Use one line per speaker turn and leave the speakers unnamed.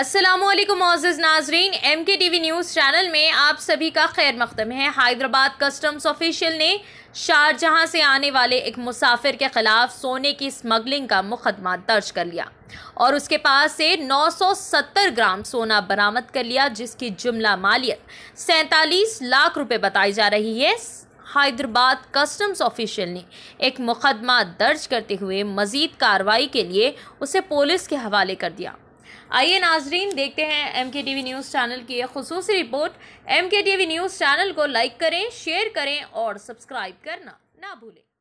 असलम मोजिज नाजरीन M K T V news channel में आप सभी का खैर मकदम है हैदराबाद कस्टम्स ऑफिशियल ने शारजहाँ से आने वाले एक मुसाफिर के ख़िलाफ़ सोने की स्मगलिंग का मुकदमा दर्ज कर लिया और उसके पास से 970 ग्राम सोना बरामद कर लिया जिसकी जुमला मालियत सैंतालीस लाख रुपए बताई जा रही है हैदराबाद कस्टम्स ऑफिशियल ने एक मुकदमा दर्ज करते हुए मज़ीद कार्रवाई के लिए उसे पुलिस के हवाले कर दिया आइए नाजरीन देखते हैं M K T V news channel की एक खसूस report M K T V news channel को लाइक करें शेयर करें और सब्सक्राइब करना
ना
भूलें